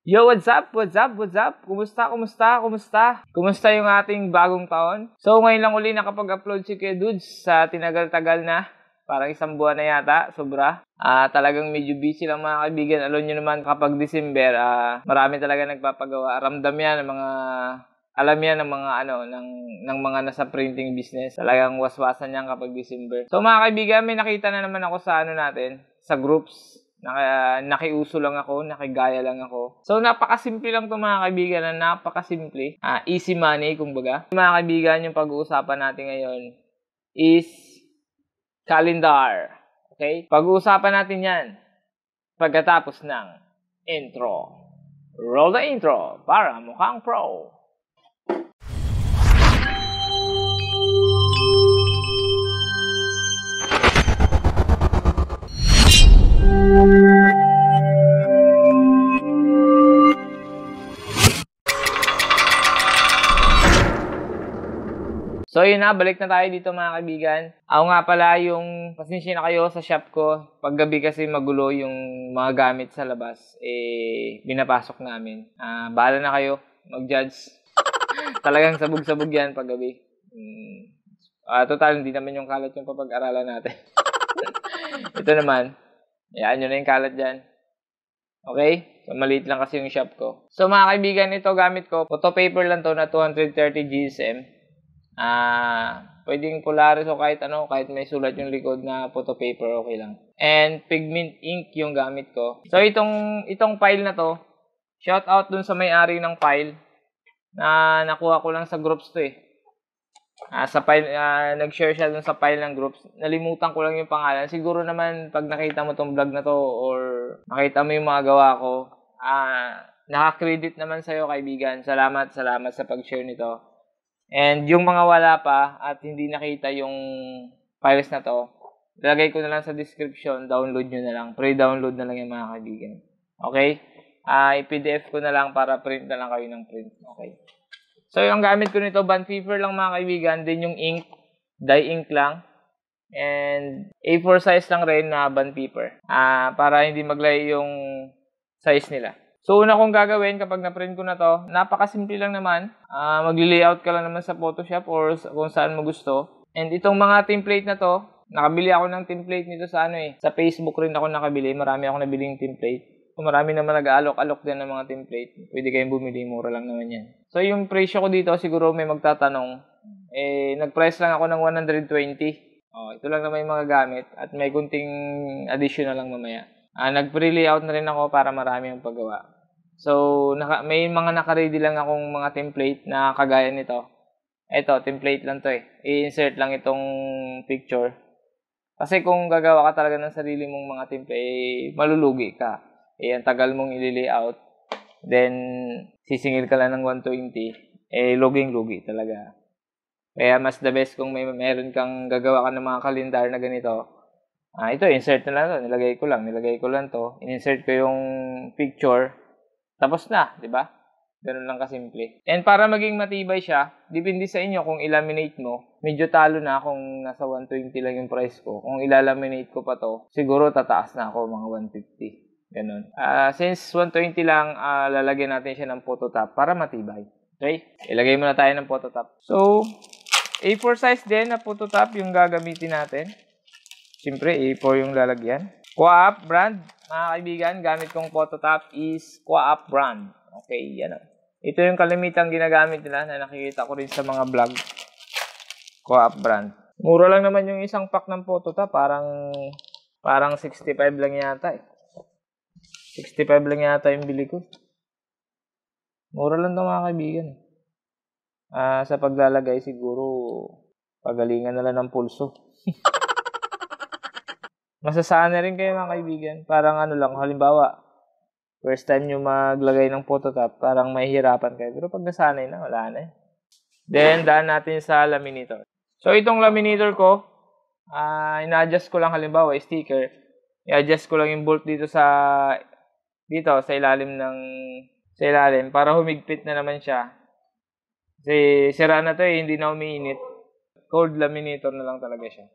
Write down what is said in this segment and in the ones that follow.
Yo, what's up? What's up? What's up? Kumusta? Kumusta? Kumusta? Kumusta yung ating bagong taon? So, ngayon lang uli nakapag-upload si Kuya Dudes sa tinagal-tagal na. Parang isang buwan na yata, sobra. Ah, uh, talagang medyo busy lang mga kaibigan. Alam nyo naman kapag December, ah, uh, marami talaga nagpapagawa. Ramdam yan ng mga alam yan ng mga ano ng ng mga nasa printing business. Talagang waswasan niyan kapag December. So mga kaibigan, may nakita na naman ako sa ano natin, sa groups Naka, nakiuso lang ako, nakigaya lang ako. So, napakasimple lang to mga kaibigan na napakasimple. Ah, easy money, kumbaga. Mga kaibigan, yung pag-uusapan natin ngayon is calendar. Okay? Pag-uusapan natin yan pagkatapos ng intro. Roll the intro para mukhang pro. So yun na, balik na tayo dito mga kaibigan. Ako nga pala yung pasensya na kayo sa shop ko. Paggabi kasi magulo yung mga gamit sa labas, eh binapasok namin. Ah, bahala na kayo, mag-judge. Talagang sabog-sabog yan paggabi. Hmm. Ah, total, hindi naman yung kalat yung papag-aralan natin. Ito naman, Ayan, yun na yung kalat dyan. Okay? So, maliit lang kasi yung shop ko. So, mga kaibigan, ito gamit ko. Photo paper lang to na 230 GSM. Ah, pwedeng Polaris o kahit ano, kahit may sulat yung likod na photo paper, okay lang. And pigment ink yung gamit ko. So, itong, itong file na to, shout out dun sa may-ari ng file na nakuha ko lang sa groups to eh. Ah, sa file, ah, nag-share siya dun sa file ng groups. Nalimutan ko lang yung pangalan. Siguro naman, pag nakita mo tong vlog na to, or nakita mo yung mga gawa ko, ah, nakakredit naman sa'yo, kaibigan. Salamat, salamat sa pag-share nito. And yung mga wala pa at hindi nakita yung files na to, lalagay ko na lang sa description, download nyo na lang. Pre-download na lang yung mga kaibigan. Okay? Uh, ah, i-PDF ko na lang para print na lang kayo ng print. Okay? So, yung gamit ko nito, band paper lang mga kaibigan. Then, yung ink, dye ink lang. And A4 size lang rin na band paper. Ah, uh, para hindi maglay yung size nila. So, una kong gagawin kapag na-print ko na to, napakasimple lang naman. Uh, Magli-layout ka lang naman sa Photoshop or kung saan mo gusto. And itong mga template na to, nakabili ako ng template nito sa ano eh. Sa Facebook rin ako nakabili. Marami akong nabiling template. So, marami naman nag-alok-alok din ng mga template. Pwede kayong bumili. Mura lang naman yan. So, yung presyo ko dito, siguro may magtatanong. Eh, nag-price lang ako ng 120. Oh, ito lang naman yung mga gamit. At may kunting additional lang mamaya. Ah, nag-pre-layout na rin ako para marami ang paggawa. So, naka, may mga nakaready lang akong mga template na kagaya nito. Ito, template lang to eh. I-insert lang itong picture. Kasi kung gagawa ka talaga ng sarili mong mga template, eh, malulugi ka. Eh, ang tagal mong i-layout Then, sisingil ka lang ng 120, eh, luging-lugi talaga. Kaya mas the best kung may meron kang gagawa ka ng mga kalendar na ganito. Ah, ito, insert na lang to. Nilagay ko lang. Nilagay ko lang to. In-insert ko yung picture. Tapos na, di ba? Ganun lang kasimple. And para maging matibay siya, depende sa inyo kung ilaminate mo. Medyo talo na kung nasa 120 lang yung price ko. Kung ilalaminate ko pa to, siguro tataas na ako mga 150. Ganun. Uh, since 120 lang, uh, lalagyan natin siya ng photo top para matibay. Okay? Ilagay muna tayo ng photo top. So, A4 size din na photo top yung gagamitin natin. Siyempre, A4 yung lalagyan. Kwaap brand, mga kaibigan, gamit kong photo top is Kwaap brand. Okay, yan. Ito yung kalimitang ginagamit nila na nakikita ko rin sa mga vlog. Kwaap brand. Mura lang naman yung isang pack ng photo top, parang parang 65 lang yata eh. 65 lang yata yung bili ko. Mura lang ito mga kaibigan. Uh, sa paglalagay siguro, pagalingan na lang ng pulso. Masasana rin kayo mga kaibigan. Parang ano lang, halimbawa, first time nyo maglagay ng phototop, parang mahihirapan kayo. Pero pag nasanay na, wala na. eh. Then, daan natin sa laminator. So, itong laminator ko, uh, ah, ina-adjust ko lang halimbawa, sticker. I-adjust ko lang yung bolt dito sa dito sa ilalim ng sa ilalim para humigpit na naman siya. Kasi sira na to eh, hindi na umiinit. Cold laminator na lang talaga siya.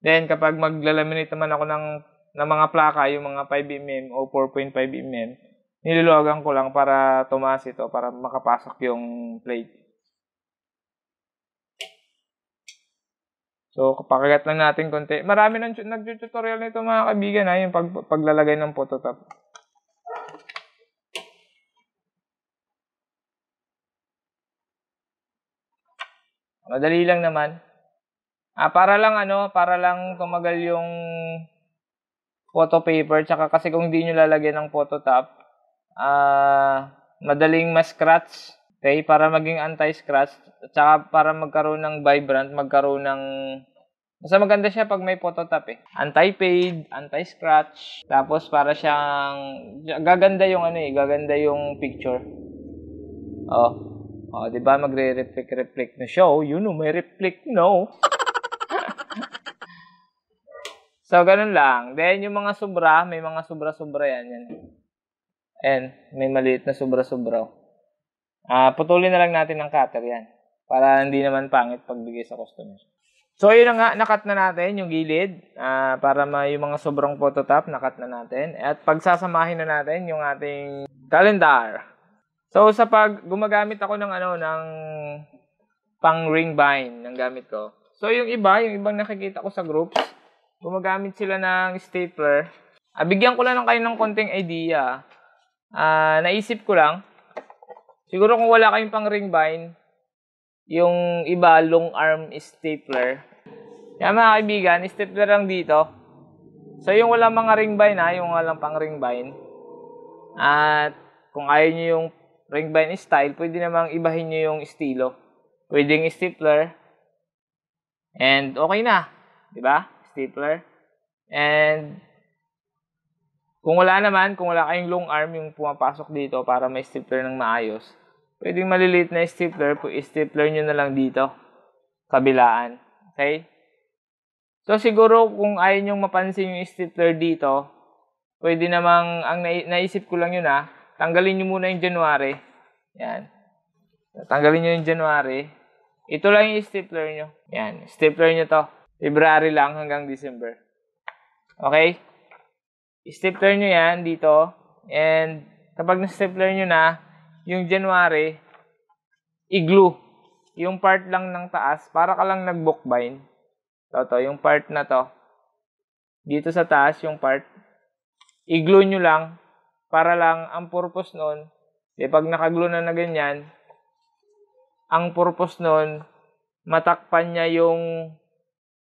Then kapag maglalaminate naman ako ng, ng mga plaka, yung mga 5mm o 4.5mm, niluluwagan ko lang para tumaas ito, para makapasok yung plate. So, kapakagat lang natin konti. Marami nang nag-tutorial nito mga kaibigan ha, yung pag, paglalagay ng phototop. Madali lang naman. Ah, para lang ano, para lang tumagal yung photo paper. Tsaka kasi kung hindi niyo lalagyan ng photo top, ah, madaling ma-scratch. Okay? Para maging anti-scratch. Tsaka para magkaroon ng vibrant, magkaroon ng... Mas maganda siya pag may photo top eh. Anti-fade, anti-scratch. Tapos para siyang... Gaganda yung ano eh, gaganda yung picture. Oh. O, oh, di ba magre-reflect-reflect na show? O, oh, yun o, oh, may reflect no. so, ganun lang. Then, yung mga sobra, may mga sobra-sobra yan. yan. And, may maliit na sobra-sobra. Ah, putulin na lang natin ng cutter yan. Para hindi naman pangit pagbigay sa customer. So, yun na nga, nakat na natin yung gilid. Ah, para ma, yung mga sobrang phototop, nakat na natin. At pagsasamahin na natin yung ating calendar. So sa pag gumagamit ako ng ano ng pang ring bind ng gamit ko. So yung iba, yung ibang nakikita ko sa groups, gumagamit sila ng stapler. Abigyan ah, ko lang kayo ng konting idea. Ah, naisip ko lang. Siguro kung wala kayong pang ring bind, yung iba long arm stapler. Yan mga kaibigan, stapler lang dito. So yung wala mga ring bind ha, yung walang pang ring bind. At kung ayaw nyo yung rank by style, pwede namang ibahin nyo yung estilo. Pwede Pwedeng stapler. And okay na. ba diba? Stapler. And kung wala naman, kung wala kayong long arm yung pumapasok dito para may stapler ng maayos, pwedeng maliliit na stapler, stapler nyo na lang dito. Kabilaan. Okay? So siguro kung ayaw nyo mapansin yung stapler dito, pwede namang, ang naisip ko lang yun ah, Tanggalin nyo muna yung January. Yan. Tanggalin nyo yung January. Ito lang yung stapler nyo. Yan. Stapler nyo to. February lang hanggang December. Okay? Stapler nyo yan dito. And kapag na-stapler nyo na, yung January, i-glue. Yung part lang ng taas, para ka lang nag-bookbind. Toto, yung part na to. Dito sa taas, yung part. I-glue nyo lang para lang ang purpose noon, di pag nakaglo na na ganyan, ang purpose noon matakpan niya yung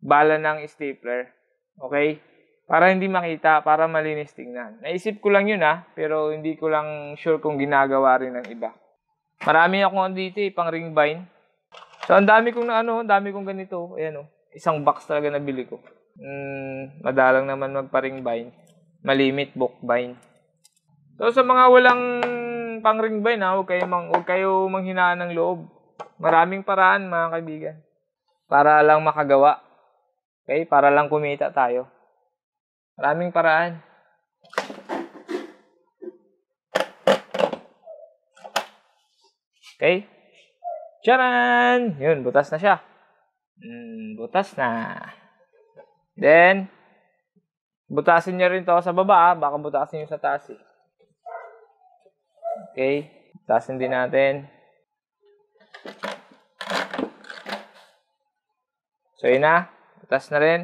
bala ng stapler. Okay? Para hindi makita, para malinis tingnan. Naisip ko lang yun ah, pero hindi ko lang sure kung ginagawa rin ng iba. Marami ako ano dito eh, pang ring bind. So, ang dami kong ano, dami kong ganito. Ayan o, oh, isang box talaga na bili ko. Mm, madalang naman magpa-ring bind. Malimit book bind. So, sa mga walang pang ring bind, ha, huwag kayo, mang, huwag kayo manghinaan ng loob. Maraming paraan, mga kaibigan. Para lang makagawa. Okay? Para lang kumita tayo. Maraming paraan. Okay? Charan! Yun, butas na siya. Mm, butas na. Then, butasin niya rin to sa baba. Ah. Baka butasin niyo sa taas eh. Okay? Taasin din natin. So, yun na. Taas na rin.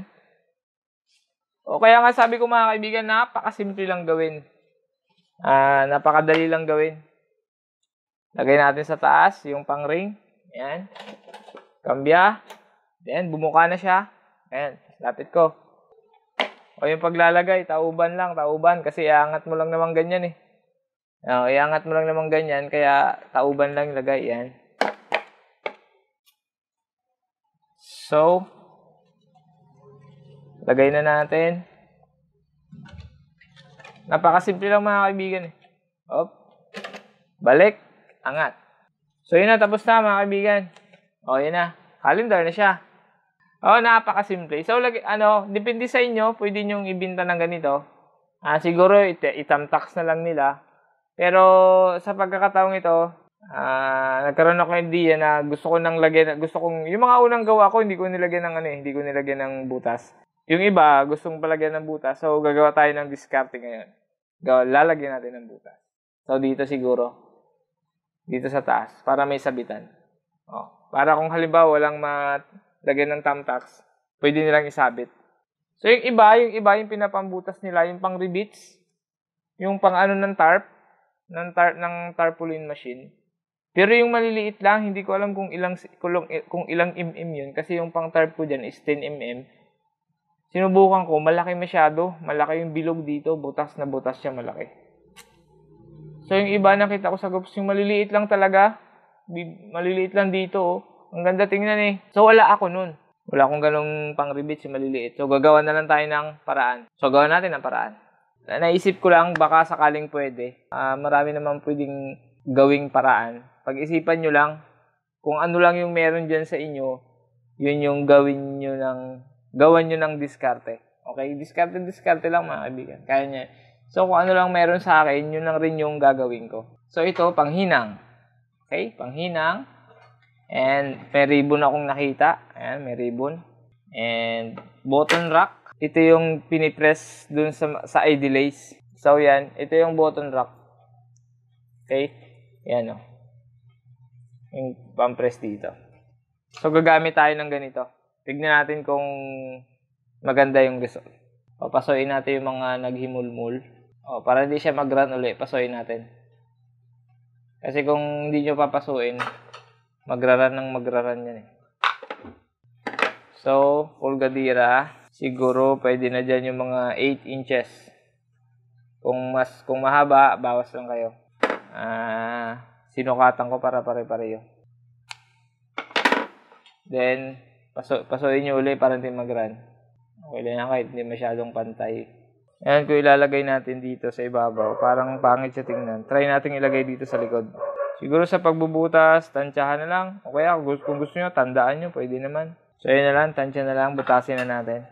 O kaya nga sabi ko mga kaibigan, napakasimple lang gawin. Uh, napakadali lang gawin. Lagay natin sa taas yung pang ring. Ayan. Kambya. Ayan, bumuka na siya. Ayan, lapit ko. O yung paglalagay, tauban lang, tauban. Kasi iangat mo lang naman ganyan eh. Oh, iangat mo lang naman ganyan, kaya tauban lang ilagay yan. So, lagay na natin. Napakasimple lang mga kaibigan eh. Op. Balik. Angat. So, yun na. Tapos na mga kaibigan. O, oh, yun na. Calendar na siya. O, oh, napakasimple. So, lagi, ano, depende sa inyo. Pwede nyong ibinta ng ganito. Ah, siguro, it itamtax na lang nila pero sa pagkakataong ito, uh, nagkaroon ako ng idea na gusto ko nang lagyan, gusto kong, yung mga unang gawa ko, hindi ko nilagyan ng ano eh, hindi ko nilagyan ng butas. Yung iba, gustong palagyan ng butas. So, gagawa tayo ng discarte ngayon. Lalagyan natin ng butas. So, dito siguro. Dito sa taas. Para may sabitan. Oh. Para kung halimbawa walang malagyan ng thumbtacks, pwede nilang isabit. So, yung iba, yung iba, yung pinapambutas nila, yung pang rebits, yung pang ano ng tarp, ng, tar- ng tarpaulin machine. Pero yung maliliit lang, hindi ko alam kung ilang kung, kung ilang mm yun kasi yung pang tarp ko diyan is 10 mm. Sinubukan ko, malaki masyado, malaki yung bilog dito, butas na butas siya malaki. So yung iba nakita ko sa groups, yung maliliit lang talaga, maliliit lang dito, oh. ang ganda tingnan eh. So wala ako nun. Wala akong ganong pang rebate si maliliit. So gagawa na lang tayo ng paraan. So gawa natin ng paraan na naisip ko lang baka sakaling pwede. Uh, marami naman pwedeng gawing paraan. Pag-isipan nyo lang kung ano lang yung meron dyan sa inyo, yun yung gawin nyo ng, gawan nyo ng diskarte. Okay? Diskarte, diskarte lang mga kaibigan. Kaya niya. So, kung ano lang meron sa akin, yun lang rin yung gagawin ko. So, ito, panghinang. Okay? Panghinang. And, may ribbon akong nakita. Ayan, may ribbon. And, button rack. Ito yung pinipress dun sa, sa i-delays. So, yan. Ito yung button rack. Okay? Yan, o. Oh. Yung pampress dito. So, gagamit tayo ng ganito. Tignan natin kung maganda yung result. O, pasuin natin yung mga naghimulmul. O, para hindi siya mag-run ulit, pasuin natin. Kasi kung hindi nyo papasuin, magraran ng magraran yan eh. So, full gadira siguro pwede na dyan yung mga 8 inches. Kung mas kung mahaba, bawas lang kayo. Ah, sinukatan ko para pare-pareho. Then, paso, pasuin niyo ulit para hindi mag-run. Okay lang yan kahit hindi masyadong pantay. Ayan ko ilalagay natin dito sa ibabaw. Parang pangit siya tingnan. Try natin ilagay dito sa likod. Siguro sa pagbubutas, tansyahan na lang. O kaya kung gusto, gusto nyo, tandaan nyo. Pwede naman. So, ayun na lang. Tansya na lang. Butasin na natin.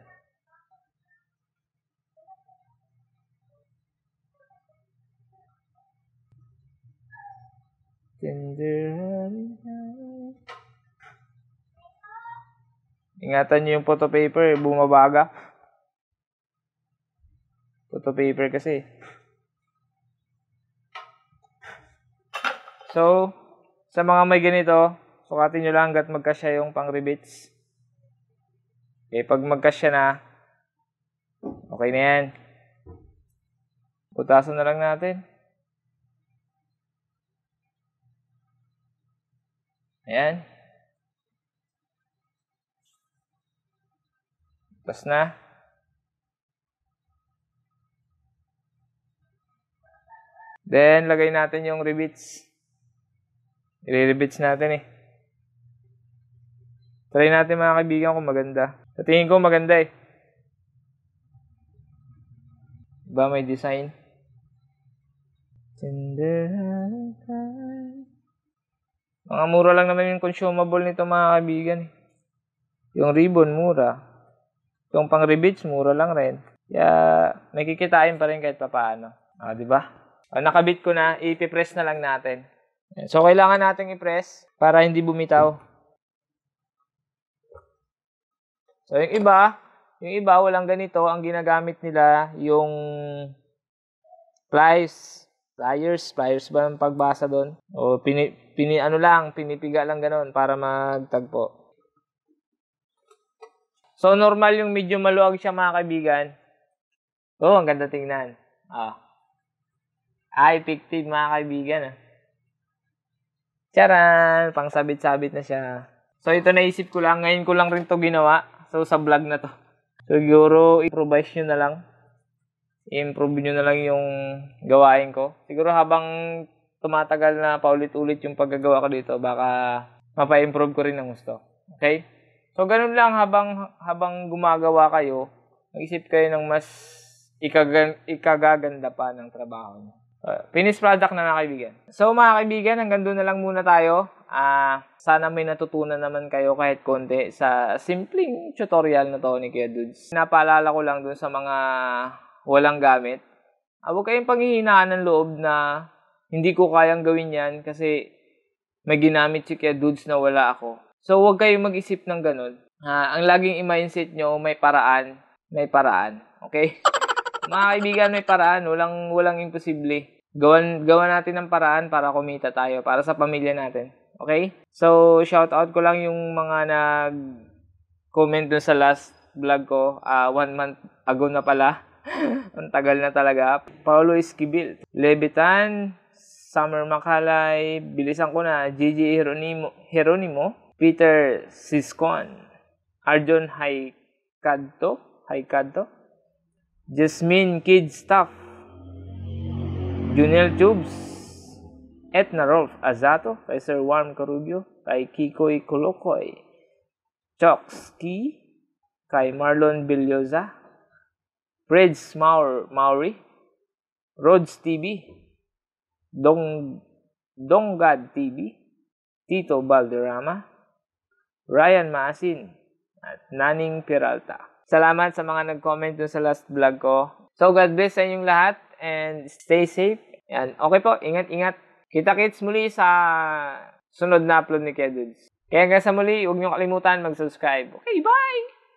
Ingatan niyo yung photo paper, bumabaga. Photo paper kasi. So, sa mga may ganito, sukatin niyo lang hanggat magkasya yung pang rebates. Okay, pag magkasya na, okay na yan. Butasan na lang natin. Ayan. Tapos na. Then, lagay natin yung rebits. i rebits natin eh. Try natin mga kaibigan kung maganda. Sa tingin ko maganda eh. Ba may design? Tender mga mura lang naman yung consumable nito mga kaibigan. Eh. Yung ribbon, mura. Yung pang rebates, mura lang rin. Kaya may kikitain pa rin kahit paano. Ah, di ba? Ah, nakabit ko na, ipipress na lang natin. So, kailangan natin i-press para hindi bumitaw. So, yung iba, yung iba, walang ganito. Ang ginagamit nila, yung price Flyers, flyers ba ang pagbasa doon? O pini, pini ano lang, pinipiga lang ganoon para magtagpo. So normal yung medyo maluwag siya mga kaibigan. Oh, ang ganda tingnan. Ah. High pictive mga kaibigan. Ah. Charan! Pang sabit-sabit na siya. So ito naisip ko lang. Ngayon ko lang rin to ginawa. So sa vlog na to. Siguro improvise nyo na lang i-improve nyo na lang yung gawain ko. Siguro habang tumatagal na paulit-ulit yung paggagawa ko dito, baka mapa-improve ko rin ng gusto. Okay? So, ganun lang habang, habang gumagawa kayo, mag-isip kayo ng mas ikagan, ikagaganda pa ng trabaho nyo. Uh, finished product na na kaibigan. So mga kaibigan, hanggang doon na lang muna tayo. Uh, sana may natutunan naman kayo kahit konti sa simpleng tutorial na to ni Kuya Dudes. Napaalala ko lang doon sa mga walang gamit, ah, huwag kayong panghihinaan ng loob na hindi ko kayang gawin yan kasi may ginamit si kaya dudes na wala ako. So, huwag kayong mag-isip ng ganun. Ah, ang laging i-mindset nyo, may paraan, may paraan. Okay? Mga kaibigan, may paraan. Walang, walang imposible. Gawan, gawan natin ng paraan para kumita tayo, para sa pamilya natin. Okay? So, shout out ko lang yung mga nag-comment dun sa last vlog ko. Uh, one month ago na pala. Ang tagal na talaga. Paolo Esquivel, Levitan, Summer Makalay, bilisan ko na, Gigi Heronimo, Heronimo Peter Siscon, Arjun Haikadto, Haikadto, Jasmine Kid Staff, Junel Tubes, Etna Rolf Azato, kay Sir Warm Carubio, kay Kikoy Kolokoy, Chokski, kay Marlon Bilyoza, Reds Maur Maori, Rods TV, Dong Donggad TV, Tito Balderrama, Ryan Maasin, at Naning Peralta. Salamat sa mga nag-comment dun sa last vlog ko. So God bless sa inyong lahat and stay safe. Yan. Okay po, ingat-ingat. Kita-kits muli sa sunod na upload ni Kedudes. Kaya hanggang sa muli, huwag niyo kalimutan mag-subscribe. Okay, bye!